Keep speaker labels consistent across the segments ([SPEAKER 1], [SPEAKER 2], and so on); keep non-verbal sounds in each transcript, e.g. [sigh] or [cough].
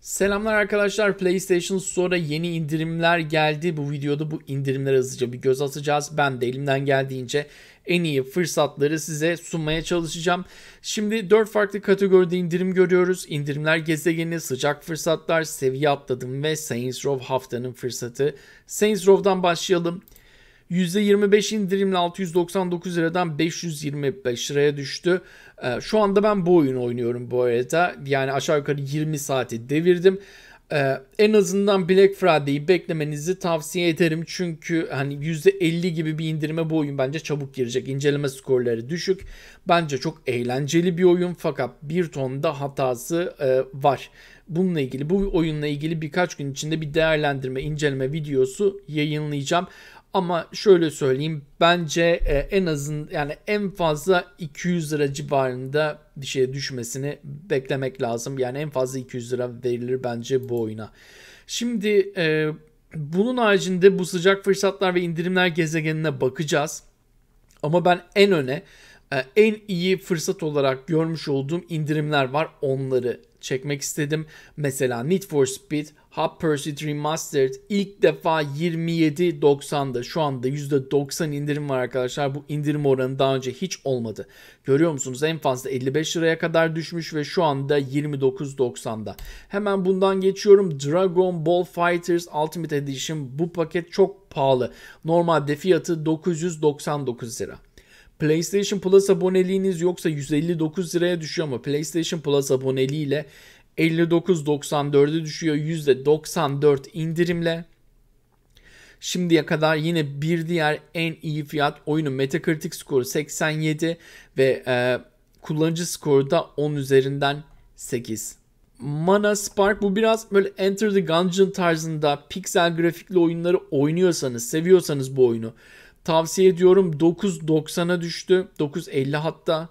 [SPEAKER 1] Selamlar arkadaşlar. PlayStation Store'a yeni indirimler geldi. Bu videoda bu indirimlere hızlıca bir göz atacağız. Ben de elimden geldiğince en iyi fırsatları size sunmaya çalışacağım. Şimdi 4 farklı kategoride indirim görüyoruz. İndirimler gezegeni, sıcak fırsatlar, seviye atladım ve Saints Row haftanın fırsatı. Saints Row'dan başlayalım. %25 indirimle 699 liradan 525 liraya düştü. Ee, şu anda ben bu oyunu oynuyorum bu arada. Yani aşağı yukarı 20 saati devirdim. Ee, en azından Black Friday'i beklemenizi tavsiye ederim. Çünkü hani %50 gibi bir indirime bu oyun bence çabuk girecek. İnceleme skorları düşük. Bence çok eğlenceli bir oyun fakat bir ton da hatası e, var. Bununla ilgili bu oyunla ilgili birkaç gün içinde bir değerlendirme, inceleme videosu yayınlayacağım. Ama şöyle söyleyeyim bence e, en azın yani en fazla 200 lira civarında bir şeye düşmesini beklemek lazım. Yani en fazla 200 lira verilir bence bu oyuna. Şimdi e, bunun haricinde bu sıcak fırsatlar ve indirimler gezegenine bakacağız. Ama ben en öne e, en iyi fırsat olarak görmüş olduğum indirimler var. Onları çekmek istedim. Mesela Need for Speed Hot Pursuit Remastered ilk defa 27.90'da şu anda %90 indirim var arkadaşlar. Bu indirim oranı daha önce hiç olmadı. Görüyor musunuz en fazla 55 liraya kadar düşmüş ve şu anda 29.90'da. Hemen bundan geçiyorum. Dragon Ball Fighters Ultimate Edition bu paket çok pahalı. Normalde fiyatı 999 lira. PlayStation Plus aboneliğiniz yoksa 159 liraya düşüyor ama PlayStation Plus aboneliğiyle 59.94'e düşüyor %94 indirimle. Şimdiye kadar yine bir diğer en iyi fiyat oyunu Metacritic skoru 87 ve e, kullanıcı skoru da 10 üzerinden 8. Mana Spark bu biraz böyle Enter the Gungeon tarzında piksel grafikli oyunları oynuyorsanız, seviyorsanız bu oyunu Tavsiye ediyorum 9.90'a düştü. 9.50 hatta.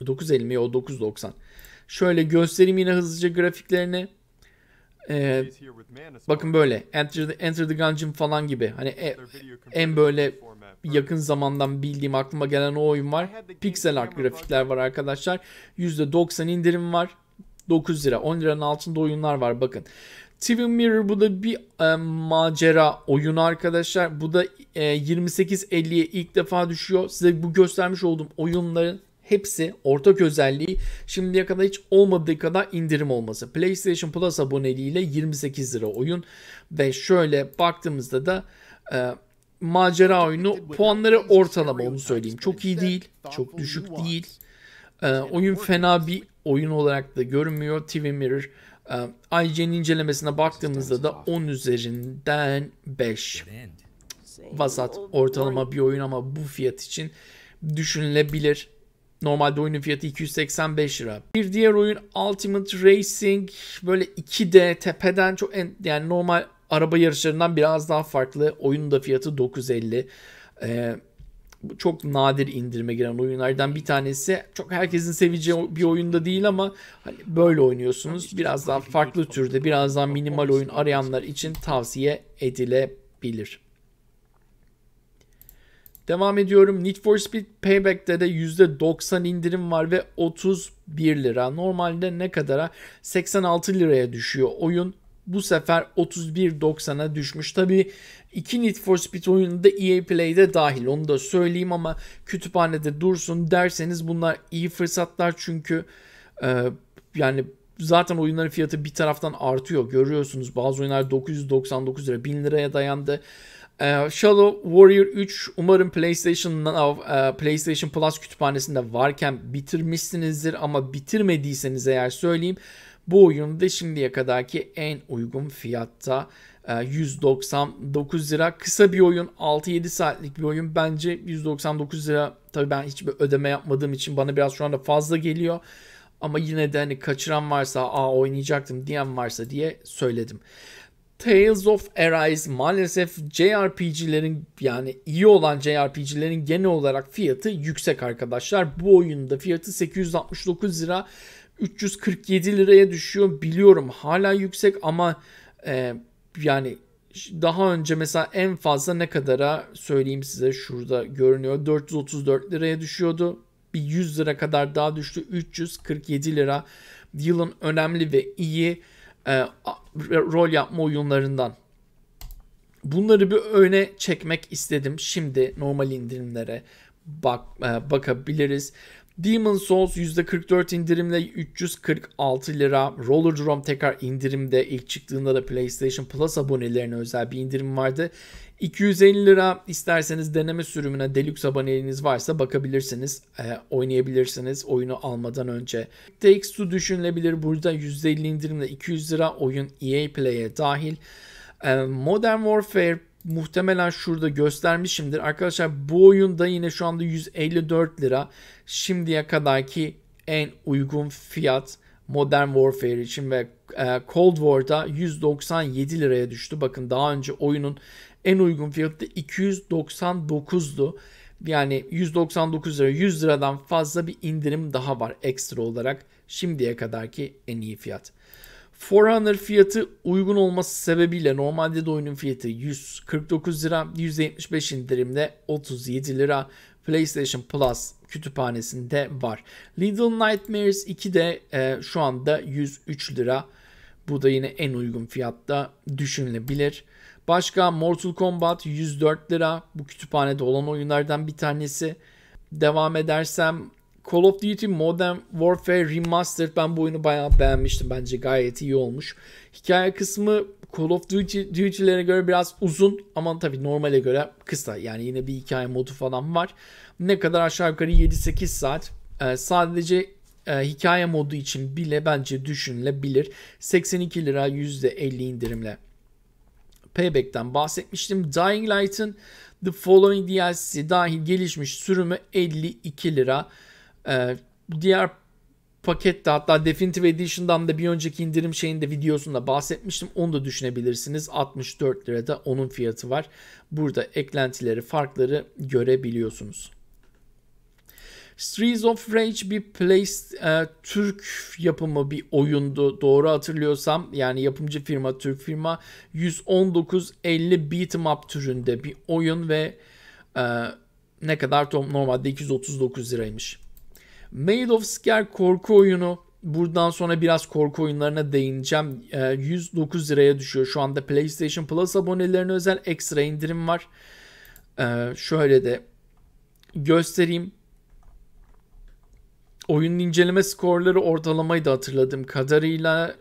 [SPEAKER 1] 9.50 mi o 9.90. Şöyle göstereyim yine hızlıca grafiklerini. Ee, bakın böyle Enter the, Enter the Gungeon falan gibi hani e, en böyle yakın zamandan bildiğim aklıma gelen o oyun var. Pixel art grafikler var arkadaşlar. %90 indirim var. 9 lira 10 liranın altında oyunlar var bakın. TV Mirror bu da bir e, macera oyunu arkadaşlar. Bu da e, 28.50'ye ilk defa düşüyor. Size bu göstermiş olduğum oyunların hepsi ortak özelliği şimdiye kadar hiç olmadığı kadar indirim olması. PlayStation Plus aboneliğiyle 28 lira oyun ve şöyle baktığımızda da e, macera oyunu puanları ortalama onu söyleyeyim. Çok iyi değil, çok düşük değil. E, oyun fena bir oyun olarak da görünmüyor. TV Mirror ee, IGN incelemesine baktığımızda da 10 üzerinden 5 vasat ortalama bir oyun ama bu fiyat için düşünülebilir. Normalde oyunun fiyatı 285 lira. Bir diğer oyun Ultimate Racing böyle 2D tepeden çok en, yani normal araba yarışlarından biraz daha farklı. Oyunun da fiyatı 950. Ee, çok nadir indirime giren oyunlardan bir tanesi. Çok herkesin seveceği bir oyunda değil ama hani böyle oynuyorsunuz. Biraz daha farklı türde, biraz daha minimal oyun arayanlar için tavsiye edilebilir. Devam ediyorum. Need for Speed Payback'te de %90 indirim var ve 31 lira. Normalde ne kadara? 86 liraya düşüyor oyun. Bu sefer 31.90'a düşmüş. Tabii 2 Need for Speed oyunu da EA Play'de dahil. Onu da söyleyeyim ama kütüphanede dursun derseniz bunlar iyi fırsatlar çünkü e, yani zaten oyunların fiyatı bir taraftan artıyor. Görüyorsunuz bazı oyunlar 999 lira 1000 liraya dayandı. E, Shadow Warrior 3 umarım PlayStation Now, e, PlayStation Plus kütüphanesinde varken bitirmişsinizdir ama bitirmediyseniz eğer söyleyeyim bu oyunda şimdiye kadarki en uygun fiyatta 199 ee, lira. Kısa bir oyun 6-7 saatlik bir oyun bence 199 lira. Tabii ben hiçbir ödeme yapmadığım için bana biraz şu anda fazla geliyor. Ama yine de hani kaçıran varsa aa oynayacaktım diyen varsa diye söyledim. Tales of Arise maalesef JRPG'lerin yani iyi olan JRPG'lerin genel olarak fiyatı yüksek arkadaşlar. Bu oyunda fiyatı 869 lira 347 liraya düşüyor biliyorum hala yüksek ama e, yani daha önce mesela en fazla ne kadara söyleyeyim size şurada görünüyor 434 liraya düşüyordu. Bir 100 lira kadar daha düştü 347 lira. Yılın önemli ve iyi e, rol yapma oyunlarından. Bunları bir öne çekmek istedim. Şimdi normal indirimlere bak e, bakabiliriz. Demon Souls %44 indirimle 346 lira. Roller Drum tekrar indirimde. ilk çıktığında da PlayStation Plus abonelerine özel bir indirim vardı. 250 lira isterseniz deneme sürümüne deluxe aboneliğiniz varsa bakabilirsiniz. E, oynayabilirsiniz oyunu almadan önce. Takes Two düşünülebilir. Burada %50 indirimle 200 lira oyun EA Play'e dahil. E, Modern Warfare muhtemelen şurada göstermişimdir. Arkadaşlar bu oyunda yine şu anda 154 lira şimdiye kadarki en uygun fiyat Modern Warfare için ve e, Cold War'da 197 liraya düştü. Bakın daha önce oyunun en uygun fiyatı 299'du. Yani 199 lira 100 liradan fazla bir indirim daha var ekstra olarak şimdiye kadarki en iyi fiyat. Forerunner fiyatı uygun olması sebebiyle normalde de oyunun fiyatı 149 lira, 175 indirimde 37 lira. PlayStation Plus kütüphanesinde var. Little Nightmares 2 de e, şu anda 103 lira. Bu da yine en uygun fiyatta düşünülebilir. Başka Mortal Kombat 104 lira. Bu kütüphanede olan oyunlardan bir tanesi. Devam edersem Call of Duty Modern Warfare Remastered ben bu oyunu bayağı beğenmiştim. Bence gayet iyi olmuş. Hikaye kısmı Call of Duty, Duty'lere göre biraz uzun ama tabii normale göre kısa. Yani yine bir hikaye modu falan var. Ne kadar aşağı yukarı 7-8 saat. Ee, sadece e, hikaye modu için bile bence düşünülebilir. 82 lira %50 indirimle. Payback'ten bahsetmiştim. Dying Light'ın The Following DLC dahil gelişmiş sürümü 52 lira. Ee, diğer pakette hatta Definitive Edition'dan da bir önceki indirim şeyinde videosunda bahsetmiştim. Onu da düşünebilirsiniz. 64 lirada onun fiyatı var. Burada eklentileri, farkları görebiliyorsunuz. Streets of Rage bir Play, e, Türk yapımı bir oyundu doğru hatırlıyorsam. Yani yapımcı firma Türk firma 119.50 beat'em up türünde bir oyun ve e, ne kadar normalde 239 liraymış. Made of Scare korku oyunu. Buradan sonra biraz korku oyunlarına değineceğim. 109 ee, liraya düşüyor şu anda PlayStation Plus abonelerine özel ekstra indirim var. Ee, şöyle de göstereyim. Oyunun inceleme skorları ortalamayı da hatırladığım kadarıyla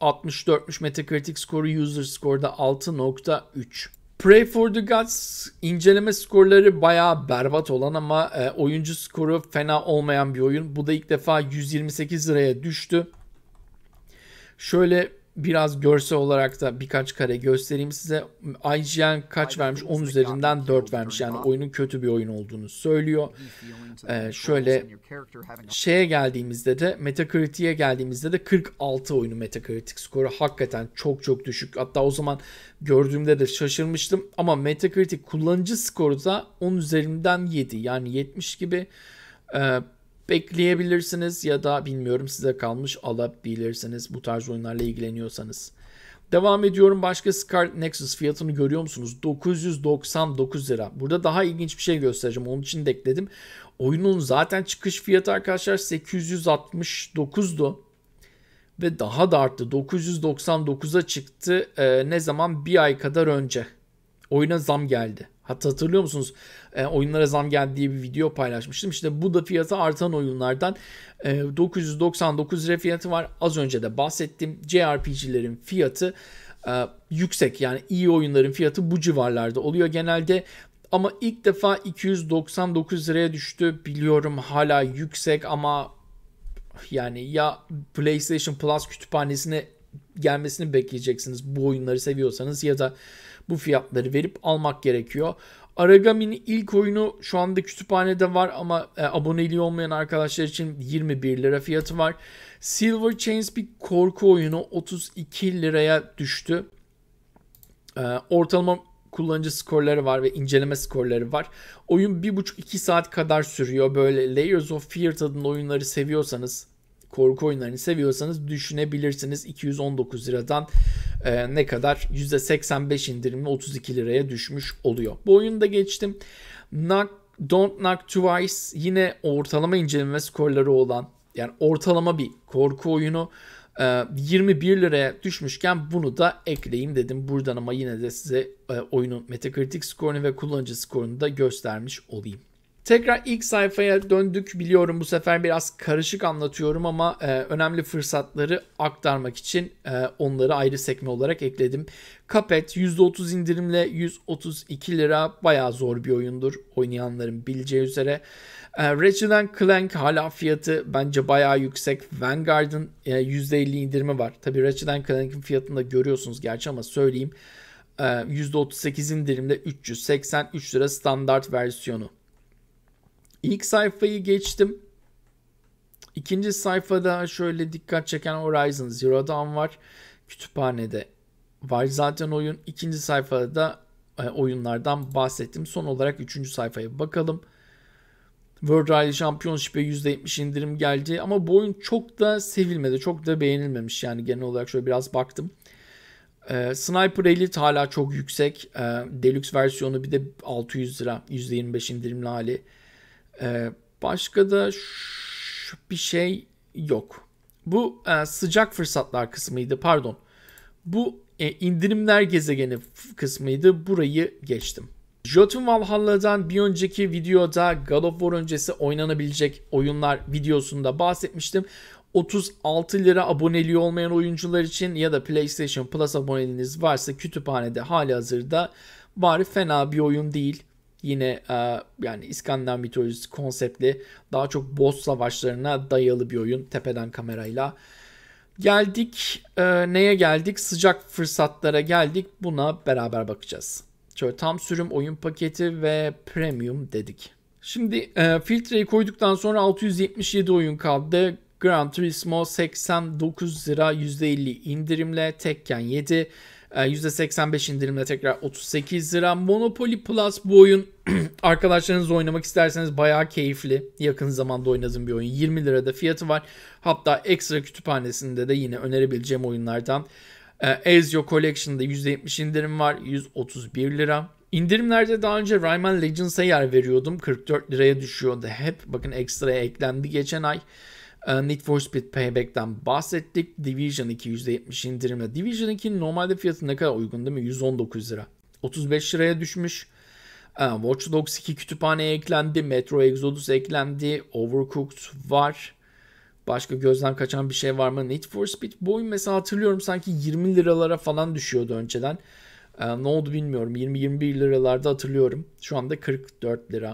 [SPEAKER 1] 64'müş Metacritic skoru user skorda 6.3. Pray for the Gods inceleme skorları baya berbat olan ama e, oyuncu skoru fena olmayan bir oyun. Bu da ilk defa 128 liraya düştü. Şöyle biraz görsel olarak da birkaç kare göstereyim size. IGN kaç vermiş? 10 üzerinden 4 vermiş. Yani oyunun kötü bir oyun olduğunu söylüyor. Ee, şöyle şeye geldiğimizde de Metacritic'e geldiğimizde de 46 oyunu Metacritic skoru. Hakikaten çok çok düşük. Hatta o zaman gördüğümde de şaşırmıştım. Ama Metacritic kullanıcı skoru da 10 üzerinden 7. Yani 70 gibi. Ee, bekleyebilirsiniz ya da bilmiyorum size kalmış alabilirsiniz bu tarz oyunlarla ilgileniyorsanız. Devam ediyorum. Başka Scarlet Nexus fiyatını görüyor musunuz? 999 lira. Burada daha ilginç bir şey göstereceğim. Onun için de ekledim. Oyunun zaten çıkış fiyatı arkadaşlar 869'du. Ve daha da arttı. 999'a çıktı. Ee, ne zaman? Bir ay kadar önce oyuna zam geldi. Hatta hatırlıyor musunuz? E, oyunlara zam geldi diye bir video paylaşmıştım. İşte bu da fiyatı artan oyunlardan. E, 999 lira fiyatı var. Az önce de bahsettim. JRPG'lerin fiyatı e, yüksek. Yani iyi oyunların fiyatı bu civarlarda oluyor genelde. Ama ilk defa 299 liraya düştü. Biliyorum hala yüksek ama yani ya PlayStation Plus kütüphanesine gelmesini bekleyeceksiniz bu oyunları seviyorsanız ya da bu fiyatları verip almak gerekiyor. Aragami'nin ilk oyunu şu anda kütüphanede var ama e, aboneliği olmayan arkadaşlar için 21 lira fiyatı var. Silver Chains bir korku oyunu 32 liraya düştü. E, ortalama kullanıcı skorları var ve inceleme skorları var. Oyun 1,5-2 saat kadar sürüyor. Böyle Layers of Fear tadında oyunları seviyorsanız korku oyunlarını seviyorsanız düşünebilirsiniz. 219 liradan e, ne kadar %85 indirimli 32 liraya düşmüş oluyor. Bu oyunda geçtim. Knock, Don't Knock Twice yine ortalama inceleme skorları olan yani ortalama bir korku oyunu. 21 e, liraya düşmüşken bunu da ekleyeyim dedim. Buradan ama yine de size e, oyunun Metacritic skorunu ve kullanıcı skorunu da göstermiş olayım. Tekrar ilk sayfaya döndük biliyorum bu sefer biraz karışık anlatıyorum ama e, önemli fırsatları aktarmak için e, onları ayrı sekme olarak ekledim. Cuphead %30 indirimle 132 lira bayağı zor bir oyundur oynayanların bileceği üzere. E, Ratchet Clank hala fiyatı bence bayağı yüksek. Vanguard'ın e, %50 indirimi var. Tabi Ratchet Clank'ın fiyatını da görüyorsunuz gerçi ama söyleyeyim. E, %38 indirimle 383 lira standart versiyonu. İlk sayfayı geçtim. İkinci sayfada şöyle dikkat çeken Horizon Zero Dawn var. Kütüphanede var zaten oyun. İkinci sayfada da e, oyunlardan bahsettim. Son olarak üçüncü sayfaya bakalım. World Rally Championship'e %70 indirim geldi ama bu oyun çok da sevilmedi. Çok da beğenilmemiş yani genel olarak şöyle biraz baktım. Ee, Sniper Elite hala çok yüksek. Ee, Deluxe versiyonu bir de 600 lira %25 indirimli hali. E, başka da bir şey yok. Bu e, sıcak fırsatlar kısmıydı pardon. Bu e, indirimler gezegeni kısmıydı. Burayı geçtim. Jotun Valhalla'dan bir önceki videoda God of War öncesi oynanabilecek oyunlar videosunda bahsetmiştim. 36 lira aboneliği olmayan oyuncular için ya da PlayStation Plus aboneliğiniz varsa kütüphanede hali hazırda bari fena bir oyun değil yine e, yani İskandinav mitolojisi konseptli daha çok boss savaşlarına dayalı bir oyun tepeden kamerayla. Geldik e, neye geldik? Sıcak fırsatlara geldik. Buna beraber bakacağız. Şöyle tam sürüm oyun paketi ve premium dedik. Şimdi e, filtreyi koyduktan sonra 677 oyun kaldı. Gran Turismo 89 lira %50 indirimle Tekken 7 %85 ee, indirimle tekrar 38 lira. Monopoly Plus bu oyun [clears throat] arkadaşlarınızla oynamak isterseniz bayağı keyifli. Yakın zamanda oynadığım bir oyun. 20 lirada fiyatı var. Hatta ekstra kütüphanesinde de yine önerebileceğim oyunlardan. E, Ezio Collection'da %70 indirim var. 131 lira. İndirimlerde daha önce Rayman Legends'a yer veriyordum. 44 liraya düşüyordu hep. Bakın ekstra eklendi geçen ay. Ee, Need for Speed Payback'ten bahsettik. Division 2 %70 indirimle. Division 2'nin normalde fiyatı ne kadar uygun değil mi? 119 lira. 35 liraya düşmüş. Ee, Watch Dogs 2 kütüphaneye eklendi. Metro Exodus eklendi. Overcooked var. Başka gözden kaçan bir şey var mı? Need for Speed bu oyun mesela hatırlıyorum sanki 20 liralara falan düşüyordu önceden. Ee, ne oldu bilmiyorum. 20-21 liralarda hatırlıyorum. Şu anda 44 lira.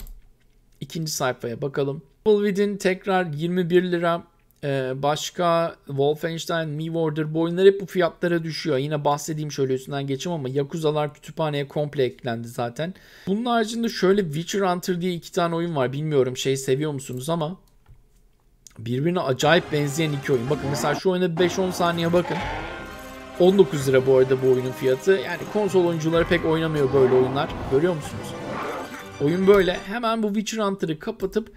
[SPEAKER 1] İkinci sayfaya bakalım. Within tekrar 21 lira. Ee, başka Wolfenstein, Mii Warder bu oyunlar hep bu fiyatlara düşüyor. Yine bahsedeyim şöyle üstünden geçeyim ama Yakuza'lar kütüphaneye komple eklendi zaten. Bunun haricinde şöyle Witcher Hunter diye iki tane oyun var. Bilmiyorum şey seviyor musunuz ama birbirine acayip benzeyen iki oyun. Bakın mesela şu oyuna 5-10 saniye bakın. 19 lira bu arada bu oyunun fiyatı. Yani konsol oyuncuları pek oynamıyor böyle oyunlar. Görüyor musunuz? Oyun böyle. Hemen bu Witcher Hunter'ı kapatıp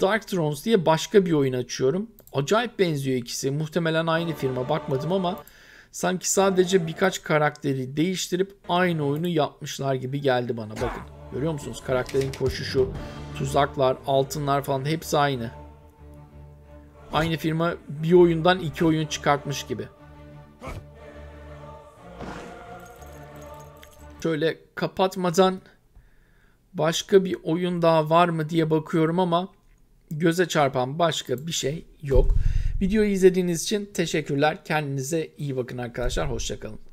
[SPEAKER 1] Dark Thrones diye başka bir oyun açıyorum. Acayip benziyor ikisi. Muhtemelen aynı firma bakmadım ama sanki sadece birkaç karakteri değiştirip aynı oyunu yapmışlar gibi geldi bana. Bakın görüyor musunuz? Karakterin koşuşu, tuzaklar, altınlar falan hepsi aynı. Aynı firma bir oyundan iki oyun çıkartmış gibi. Şöyle kapatmadan Başka bir oyun daha var mı diye bakıyorum ama göze çarpan başka bir şey yok. Videoyu izlediğiniz için teşekkürler. Kendinize iyi bakın arkadaşlar. Hoşçakalın.